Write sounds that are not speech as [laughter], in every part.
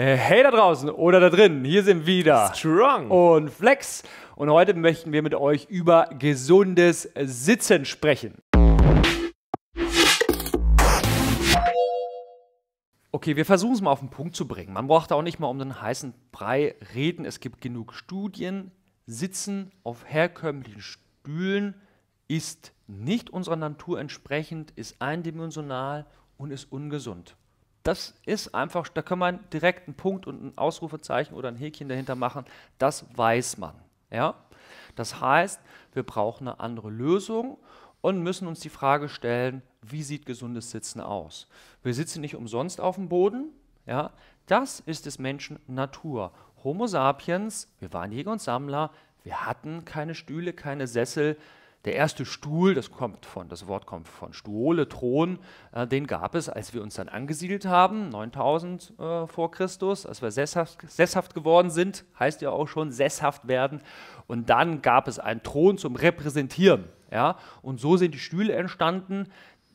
Äh, hey da draußen oder da drin, hier sind wieder Strong und Flex und heute möchten wir mit euch über gesundes Sitzen sprechen. Okay, wir versuchen es mal auf den Punkt zu bringen. Man braucht auch nicht mal um den heißen Brei reden. Es gibt genug Studien. Sitzen auf herkömmlichen Stühlen ist nicht unserer Natur entsprechend, ist eindimensional und ist ungesund das ist einfach, da kann man direkt einen Punkt und ein Ausrufezeichen oder ein Häkchen dahinter machen. Das weiß man. Ja? Das heißt, wir brauchen eine andere Lösung und müssen uns die Frage stellen, wie sieht gesundes Sitzen aus? Wir sitzen nicht umsonst auf dem Boden. Ja? Das ist des Menschen Natur. Homo sapiens, wir waren Jäger und Sammler, wir hatten keine Stühle, keine Sessel, der erste Stuhl, das, kommt von, das Wort kommt von Stuole, Thron, äh, den gab es, als wir uns dann angesiedelt haben, 9000 äh, vor Christus, als wir sesshaft, sesshaft geworden sind, heißt ja auch schon sesshaft werden. Und dann gab es einen Thron zum Repräsentieren. Ja? Und so sind die Stühle entstanden,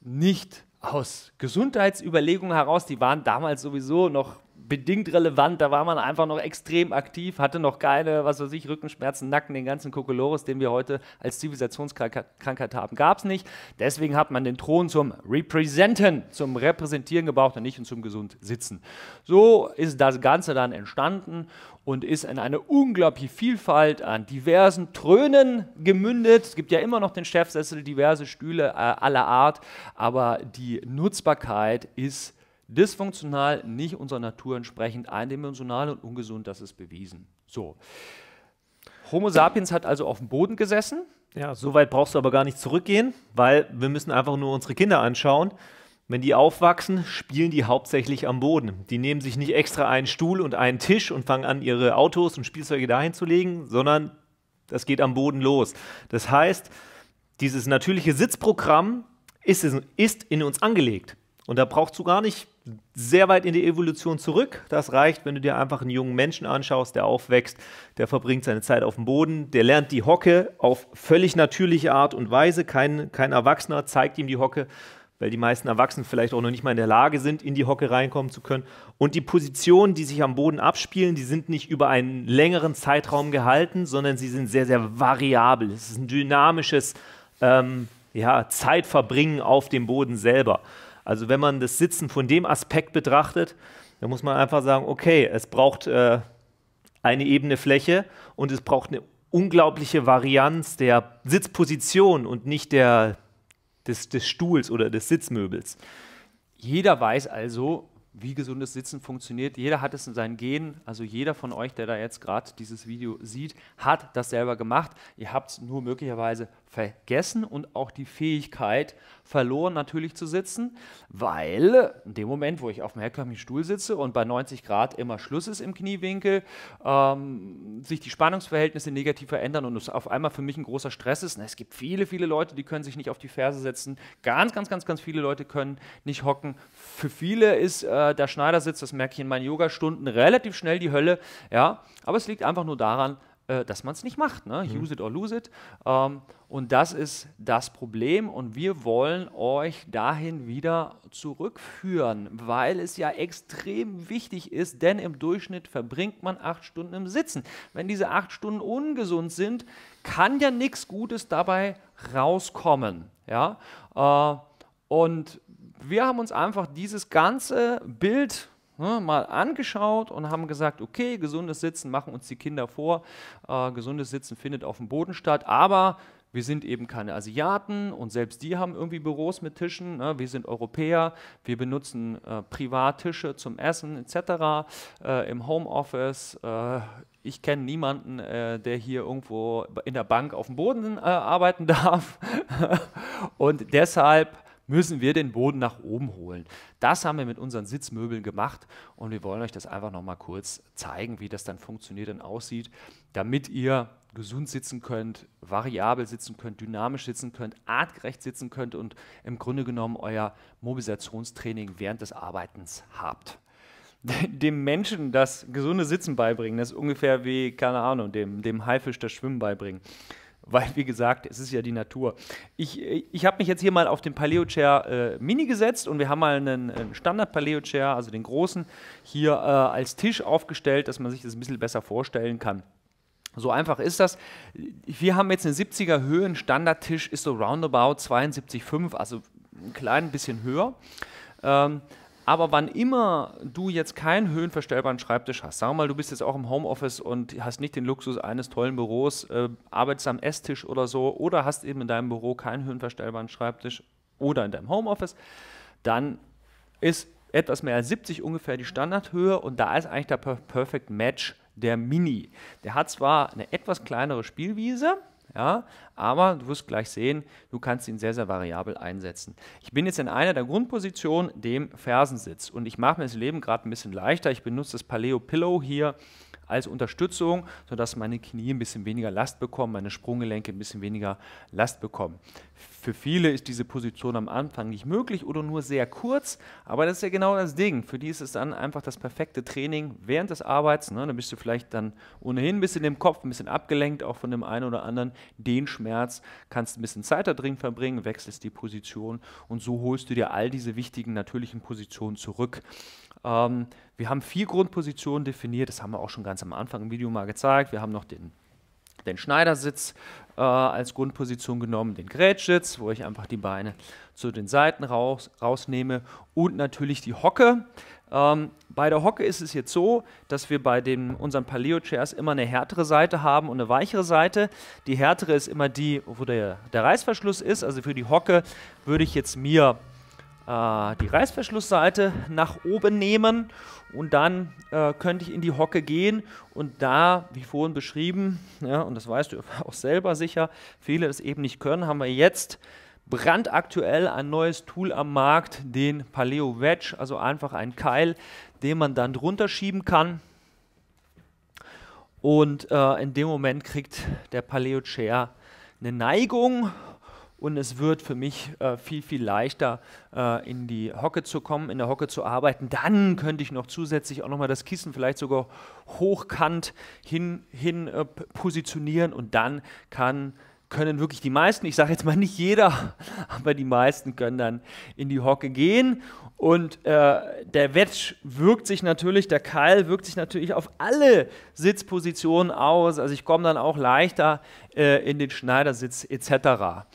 nicht aus Gesundheitsüberlegungen heraus, die waren damals sowieso noch bedingt relevant. Da war man einfach noch extrem aktiv, hatte noch keine, was weiß ich, Rückenschmerzen, Nacken, den ganzen Kokolores, den wir heute als Zivilisationskrankheit haben, gab es nicht. Deswegen hat man den Thron zum Representen, zum Repräsentieren gebraucht und nicht und zum gesund sitzen. So ist das Ganze dann entstanden und ist in eine unglaubliche Vielfalt an diversen Trönen gemündet. Es gibt ja immer noch den Chefsessel, diverse Stühle äh, aller Art, aber die Nutzbarkeit ist dysfunktional, nicht unserer Natur entsprechend, eindimensional und ungesund, das ist bewiesen. So. Homo sapiens hat also auf dem Boden gesessen. Ja, so weit brauchst du aber gar nicht zurückgehen, weil wir müssen einfach nur unsere Kinder anschauen. Wenn die aufwachsen, spielen die hauptsächlich am Boden. Die nehmen sich nicht extra einen Stuhl und einen Tisch und fangen an, ihre Autos und Spielzeuge dahin zu legen, sondern das geht am Boden los. Das heißt, dieses natürliche Sitzprogramm ist, ist in uns angelegt. Und da brauchst du gar nicht sehr weit in die Evolution zurück. Das reicht, wenn du dir einfach einen jungen Menschen anschaust, der aufwächst, der verbringt seine Zeit auf dem Boden, der lernt die Hocke auf völlig natürliche Art und Weise. Kein, kein Erwachsener zeigt ihm die Hocke, weil die meisten Erwachsenen vielleicht auch noch nicht mal in der Lage sind, in die Hocke reinkommen zu können. Und die Positionen, die sich am Boden abspielen, die sind nicht über einen längeren Zeitraum gehalten, sondern sie sind sehr, sehr variabel. Es ist ein dynamisches ähm, ja, Zeitverbringen auf dem Boden selber. Also wenn man das Sitzen von dem Aspekt betrachtet, dann muss man einfach sagen, okay, es braucht äh, eine ebene Fläche und es braucht eine unglaubliche Varianz der Sitzposition und nicht der, des, des Stuhls oder des Sitzmöbels. Jeder weiß also, wie gesundes Sitzen funktioniert. Jeder hat es in seinen Genen, also jeder von euch, der da jetzt gerade dieses Video sieht, hat das selber gemacht. Ihr habt es nur möglicherweise vergessen und auch die Fähigkeit verloren, natürlich zu sitzen, weil in dem Moment, wo ich auf dem herkömmlichen Stuhl sitze und bei 90 Grad immer Schluss ist im Kniewinkel, ähm, sich die Spannungsverhältnisse negativ verändern und es auf einmal für mich ein großer Stress ist. Na, es gibt viele, viele Leute, die können sich nicht auf die Ferse setzen. Ganz, ganz, ganz, ganz viele Leute können nicht hocken. Für viele ist äh, äh, der Schneidersitz, das merke ich in meinen Yoga-Stunden relativ schnell die Hölle. Ja, aber es liegt einfach nur daran, äh, dass man es nicht macht. Ne? Mhm. Use it or lose it. Ähm, und das ist das Problem. Und wir wollen euch dahin wieder zurückführen, weil es ja extrem wichtig ist, denn im Durchschnitt verbringt man acht Stunden im Sitzen. Wenn diese acht Stunden ungesund sind, kann ja nichts Gutes dabei rauskommen. Ja? Äh, und wir haben uns einfach dieses ganze Bild ne, mal angeschaut und haben gesagt, okay, gesundes Sitzen machen uns die Kinder vor, äh, gesundes Sitzen findet auf dem Boden statt, aber wir sind eben keine Asiaten und selbst die haben irgendwie Büros mit Tischen. Ne? Wir sind Europäer, wir benutzen äh, Privattische zum Essen etc. Äh, im Homeoffice. Äh, ich kenne niemanden, äh, der hier irgendwo in der Bank auf dem Boden äh, arbeiten [laughs] darf. und deshalb müssen wir den Boden nach oben holen. Das haben wir mit unseren Sitzmöbeln gemacht und wir wollen euch das einfach nochmal kurz zeigen, wie das dann funktioniert und aussieht, damit ihr gesund sitzen könnt, variabel sitzen könnt, dynamisch sitzen könnt, artgerecht sitzen könnt und im Grunde genommen euer Mobilisationstraining während des Arbeitens habt dem Menschen das gesunde Sitzen beibringen, das ist ungefähr wie, keine Ahnung, dem, dem Haifisch das Schwimmen beibringen weil, wie gesagt, es ist ja die Natur. Ich, äh, ich habe mich jetzt hier mal auf den Paleo Chair äh, Mini gesetzt und wir haben mal einen, einen Standard Paleo Chair, also den großen, hier äh, als Tisch aufgestellt, dass man sich das ein bisschen besser vorstellen kann. So einfach ist das. Wir haben jetzt einen 70er Höhen, Standardtisch ist so roundabout 72,5, also ein klein bisschen höher. Ähm, aber wann immer du jetzt keinen höhenverstellbaren Schreibtisch hast, sagen wir mal, du bist jetzt auch im Homeoffice und hast nicht den Luxus eines tollen Büros, äh, arbeitest am Esstisch oder so oder hast eben in deinem Büro keinen höhenverstellbaren Schreibtisch oder in deinem Homeoffice, dann ist etwas mehr als 70 ungefähr die Standardhöhe und da ist eigentlich der Perfect Match der Mini. Der hat zwar eine etwas kleinere Spielwiese, ja? Aber du wirst gleich sehen, du kannst ihn sehr, sehr variabel einsetzen. Ich bin jetzt in einer der Grundpositionen, dem Fersensitz. Und ich mache mir das Leben gerade ein bisschen leichter. Ich benutze das Paleo Pillow hier als Unterstützung, sodass meine Knie ein bisschen weniger Last bekommen, meine Sprunggelenke ein bisschen weniger Last bekommen. Für viele ist diese Position am Anfang nicht möglich oder nur sehr kurz, aber das ist ja genau das Ding. Für die ist es dann einfach das perfekte Training während des Arbeits. Ne? Da bist du vielleicht dann ohnehin ein bisschen im Kopf, ein bisschen abgelenkt, auch von dem einen oder anderen den Schmerz, kannst ein bisschen Zeit da drin verbringen, wechselst die Position und so holst du dir all diese wichtigen natürlichen Positionen zurück. Ähm, wir haben vier Grundpositionen definiert, das haben wir auch schon ganz am Anfang im Video mal gezeigt. Wir haben noch den, den Schneidersitz äh, als Grundposition genommen, den Grätschitz, wo ich einfach die Beine zu den Seiten raus, rausnehme und natürlich die Hocke. Ähm, bei der Hocke ist es jetzt so, dass wir bei den, unseren Paleo-Chairs immer eine härtere Seite haben und eine weichere Seite. Die härtere ist immer die, wo der, der Reißverschluss ist. Also für die Hocke würde ich jetzt mir äh, die Reißverschlussseite nach oben nehmen und dann äh, könnte ich in die Hocke gehen und da, wie vorhin beschrieben, ja, und das weißt du [laughs] auch selber sicher, viele das eben nicht können, haben wir jetzt brandaktuell ein neues Tool am Markt, den Paleo Wedge, also einfach ein Keil, den man dann drunter schieben kann. Und äh, in dem Moment kriegt der Paleo Chair eine Neigung und es wird für mich äh, viel, viel leichter äh, in die Hocke zu kommen, in der Hocke zu arbeiten. Dann könnte ich noch zusätzlich auch nochmal das Kissen vielleicht sogar hochkant hin, hin äh, positionieren und dann kann, können wirklich die meisten, ich sage jetzt mal nicht jeder, [laughs] aber die meisten können dann in die Hocke gehen. Und äh, der Wedge wirkt sich natürlich, der Keil wirkt sich natürlich auf alle Sitzpositionen aus. Also ich komme dann auch leichter äh, in den Schneidersitz etc.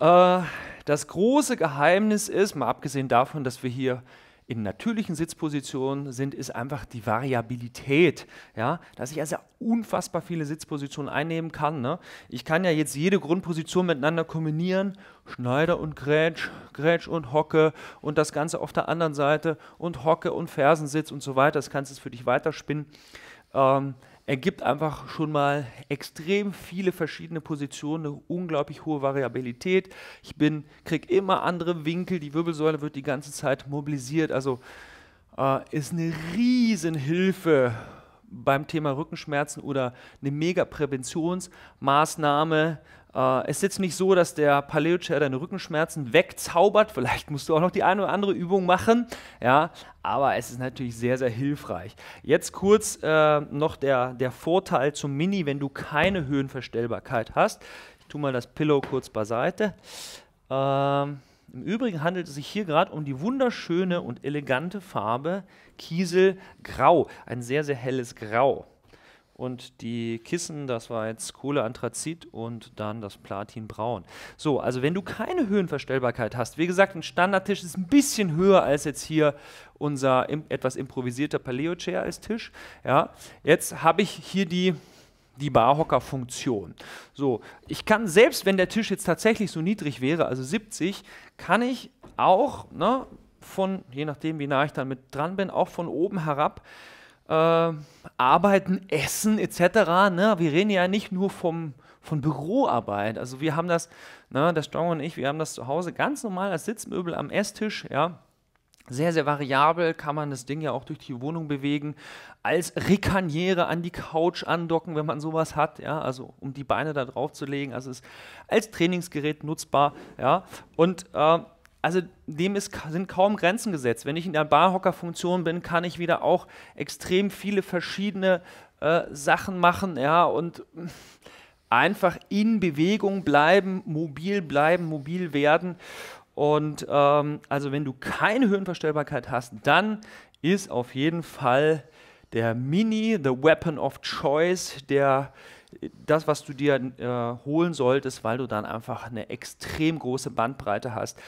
Äh, das große Geheimnis ist, mal abgesehen davon, dass wir hier in natürlichen Sitzpositionen sind, ist einfach die Variabilität. Ja? Dass ich also unfassbar viele Sitzpositionen einnehmen kann. Ne? Ich kann ja jetzt jede Grundposition miteinander kombinieren. Schneider und Grätsch, Grätsch und Hocke und das Ganze auf der anderen Seite und Hocke und Fersensitz und so weiter. Das kannst du für dich weiterspinnen. Ähm, ergibt einfach schon mal extrem viele verschiedene Positionen, eine unglaublich hohe Variabilität. Ich bin, krieg immer andere Winkel, die Wirbelsäule wird die ganze Zeit mobilisiert. Also äh, ist eine Riesenhilfe beim Thema Rückenschmerzen oder eine mega Präventionsmaßnahme, äh, es ist jetzt nicht so, dass der Paleo-Chair deine Rückenschmerzen wegzaubert. Vielleicht musst du auch noch die eine oder andere Übung machen. Ja, aber es ist natürlich sehr, sehr hilfreich. Jetzt kurz äh, noch der, der Vorteil zum Mini, wenn du keine Höhenverstellbarkeit hast. Ich tue mal das Pillow kurz beiseite. Ähm, Im Übrigen handelt es sich hier gerade um die wunderschöne und elegante Farbe Kieselgrau. Ein sehr, sehr helles Grau und die Kissen, das war jetzt Kohleanthrazit und dann das Platinbraun. So, also wenn du keine Höhenverstellbarkeit hast, wie gesagt, ein Standardtisch ist ein bisschen höher als jetzt hier unser im, etwas improvisierter Paleo-Chair als Tisch. Ja, jetzt habe ich hier die die Barhocker-Funktion. So, ich kann selbst, wenn der Tisch jetzt tatsächlich so niedrig wäre, also 70, kann ich auch ne, von, je nachdem wie nah ich dann mit dran bin, auch von oben herab äh, Arbeiten, Essen etc. Ne? Wir reden ja nicht nur vom, von Büroarbeit. Also wir haben das, ne, das John und ich, wir haben das zu Hause ganz normal als Sitzmöbel am Esstisch, ja. Sehr, sehr variabel kann man das Ding ja auch durch die Wohnung bewegen, als Rekaniere an die Couch andocken, wenn man sowas hat, ja, also um die Beine da drauf zu legen. Also ist als Trainingsgerät nutzbar, ja. Und äh, also dem ist, sind kaum Grenzen gesetzt. Wenn ich in der Barhocker-Funktion bin, kann ich wieder auch extrem viele verschiedene äh, Sachen machen, ja, und [laughs] einfach in Bewegung bleiben, mobil bleiben, mobil werden. Und ähm, also wenn du keine Höhenverstellbarkeit hast, dann ist auf jeden Fall der Mini the Weapon of Choice, der das, was du dir äh, holen solltest, weil du dann einfach eine extrem große Bandbreite hast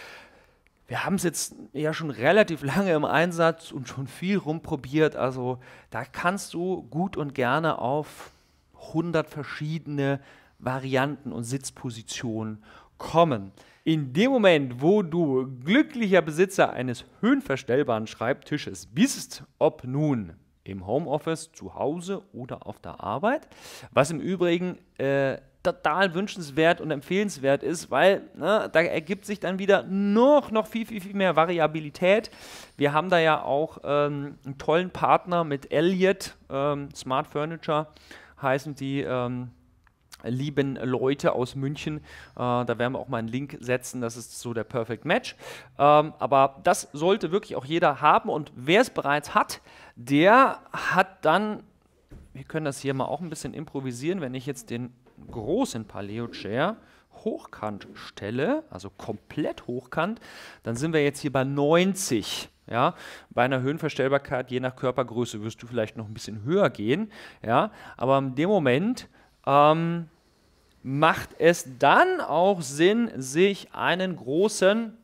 wir haben es jetzt ja schon relativ lange im Einsatz und schon viel rumprobiert. Also da kannst du gut und gerne auf 100 verschiedene Varianten und Sitzpositionen kommen. In dem Moment, wo du glücklicher Besitzer eines höhenverstellbaren Schreibtisches bist, ob nun im Homeoffice, zu Hause oder auf der Arbeit, was im Übrigen äh, total wünschenswert und empfehlenswert ist, weil ne, da ergibt sich dann wieder noch, noch viel, viel, viel mehr Variabilität. Wir haben da ja auch ähm, einen tollen Partner mit Elliot, ähm, Smart Furniture heißen die. Ähm, lieben Leute aus München. Äh, da werden wir auch mal einen Link setzen. Das ist so der Perfect Match. Ähm, aber das sollte wirklich auch jeder haben. Und wer es bereits hat, der hat dann, wir können das hier mal auch ein bisschen improvisieren, wenn ich jetzt den großen Paleo-Chair Hochkantstelle, also komplett hochkant, dann sind wir jetzt hier bei 90. Ja, bei einer Höhenverstellbarkeit, je nach Körpergröße, wirst du vielleicht noch ein bisschen höher gehen. Ja, aber in dem Moment ähm, macht es dann auch Sinn, sich einen großen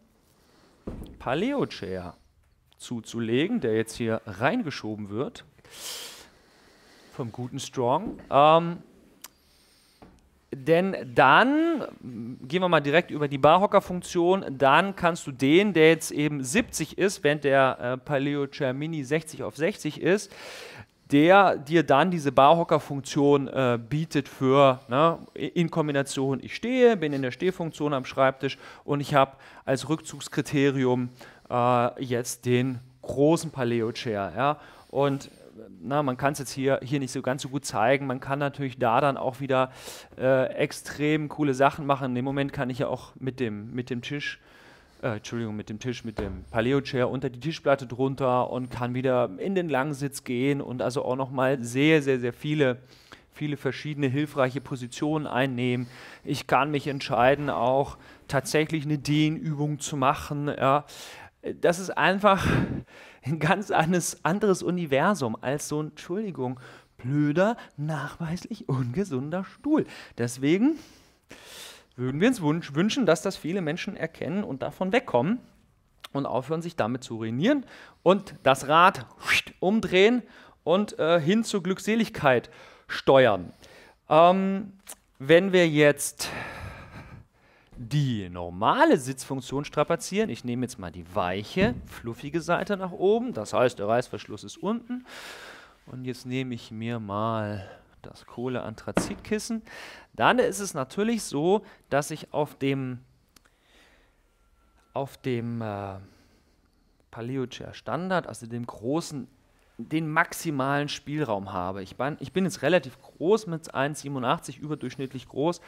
Paleo-Chair zuzulegen, der jetzt hier reingeschoben wird vom guten Strong. Ähm, denn dann gehen wir mal direkt über die Barhocker-Funktion. Dann kannst du den, der jetzt eben 70 ist, während der äh, Paleo Mini 60 auf 60 ist, der dir dann diese Barhocker-Funktion äh, bietet für, ne, in Kombination, ich stehe, bin in der Stehfunktion am Schreibtisch und ich habe als Rückzugskriterium äh, jetzt den großen Paleo-Chair. Ja? Und na, man kann es jetzt hier, hier nicht so ganz so gut zeigen. Man kann natürlich da dann auch wieder äh, extrem coole Sachen machen. In dem Moment kann ich ja auch mit dem, mit dem Tisch äh, Entschuldigung, mit dem Tisch, mit dem Paleo-Chair unter die Tischplatte drunter und kann wieder in den Langsitz gehen und also auch nochmal sehr, sehr, sehr viele, viele verschiedene hilfreiche Positionen einnehmen. Ich kann mich entscheiden, auch tatsächlich eine Dehnübung zu machen. Ja. Das ist einfach, ein ganz anderes, anderes Universum als so ein, Entschuldigung, blöder, nachweislich ungesunder Stuhl. Deswegen würden wir uns wünsch, wünschen, dass das viele Menschen erkennen und davon wegkommen und aufhören, sich damit zu ruinieren und das Rad umdrehen und äh, hin zur Glückseligkeit steuern. Ähm, wenn wir jetzt die normale Sitzfunktion strapazieren. Ich nehme jetzt mal die weiche, fluffige Seite nach oben. Das heißt, der Reißverschluss ist unten. Und jetzt nehme ich mir mal das kohle Dann ist es natürlich so, dass ich auf dem, auf dem äh, Paleo-Chair Standard, also dem großen, den maximalen Spielraum habe. Ich bin, ich bin jetzt relativ groß mit 1,87, überdurchschnittlich groß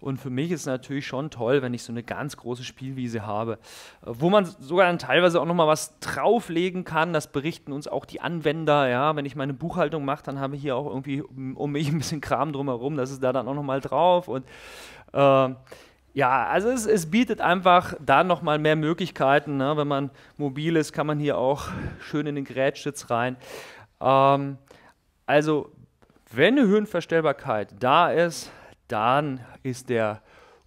und für mich ist es natürlich schon toll, wenn ich so eine ganz große Spielwiese habe, äh, wo man sogar dann teilweise auch nochmal was drauflegen kann. Das berichten uns auch die Anwender. Ja, wenn ich meine Buchhaltung mache, dann habe ich hier auch irgendwie um, mich [laughs] ein bisschen Kram drumherum. Das ist da dann auch nochmal drauf. Und äh, ja, also es, es, bietet einfach da nochmal mehr Möglichkeiten. Ne? Wenn man mobil ist, kann man hier auch schön in den Gerätschitz rein. Ähm, also, wenn eine Höhenverstellbarkeit da ist, dann ist der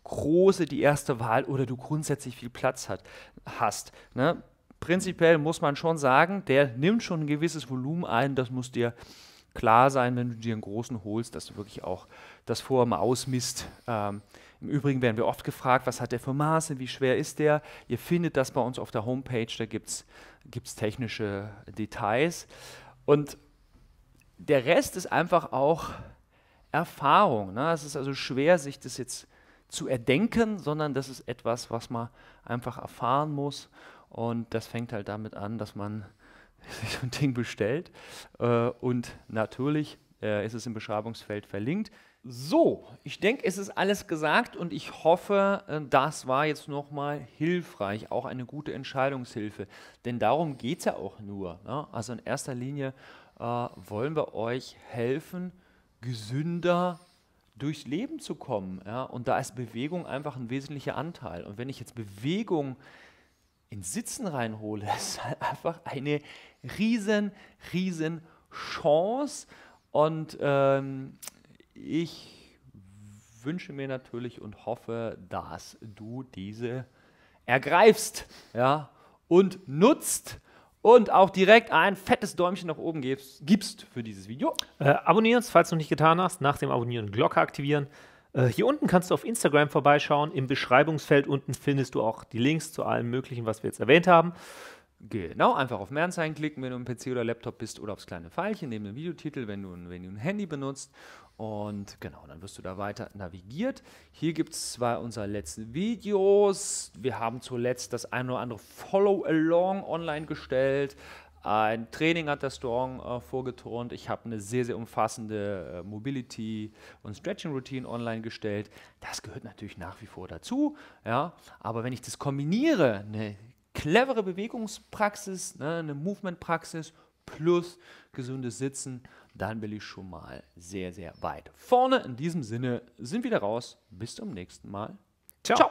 Große die erste Wahl oder du grundsätzlich viel Platz hat, hast. Ne? Prinzipiell muss man schon sagen, der nimmt schon ein gewisses Volumen ein, das muss dir klar sein, wenn du dir einen großen holst, dass du wirklich auch das vorher mal ausmisst. Ähm, Im Übrigen werden wir oft gefragt, was hat der für Maße, wie schwer ist der? Ihr findet das bei uns auf der Homepage, da gibt es technische Details. Und der Rest ist einfach auch Erfahrung. Ne? Es ist also schwer, sich das jetzt zu erdenken, sondern das ist etwas, was man einfach erfahren muss. Und das fängt halt damit an, dass man [laughs] sich so ein Ding bestellt. Äh, und natürlich äh, ist es im Beschreibungsfeld verlinkt. So, ich denke, es ist alles gesagt und ich hoffe, äh, das war jetzt nochmal hilfreich, auch eine gute Entscheidungshilfe. Denn darum geht es ja auch nur. Ne? Also in erster Linie äh, wollen wir euch helfen, gesünder durchs Leben zu kommen. Ja? Und da ist Bewegung einfach ein wesentlicher Anteil. Und wenn ich jetzt Bewegung in Sitzen reinhole, [laughs] ist halt einfach eine riesen, riesen Chance. Und ähm, ich wünsche mir natürlich und hoffe, dass du diese ergreifst ja? und nutzt und auch direkt ein fettes Däumchen nach oben gibst, gibst für dieses Video. Äh, abonnieren, falls du noch nicht getan hast, nach dem Abonnieren Glocke aktivieren. Äh, hier unten kannst du auf Instagram vorbeischauen. Im Beschreibungsfeld unten findest du auch die Links zu allem Möglichen, was wir jetzt erwähnt haben. Genau, einfach auf mehr Anzeigen klicken, wenn du im PC oder Laptop bist oder aufs kleine Pfeilchen neben dem Videotitel, wenn du, wenn du ein Handy benutzt. Und genau, dann wirst du da weiter navigiert. Hier gibt es zwei unserer letzten Videos. Wir haben zuletzt das ein oder andere Follow-Along online gestellt. Ein Training hat der Strong äh, vorgeturnt. Ich habe eine sehr, sehr umfassende äh, Mobility- und Stretching-Routine online gestellt. Das gehört natürlich nach wie vor dazu. Ja? Aber wenn ich das kombiniere, eine clevere Bewegungspraxis, ne, eine Movementpraxis plus gesundes Sitzen, dann will ich schon mal sehr, sehr weit vorne. In diesem Sinne sind wir wieder raus. Bis zum nächsten Mal. Ciao. Ciao.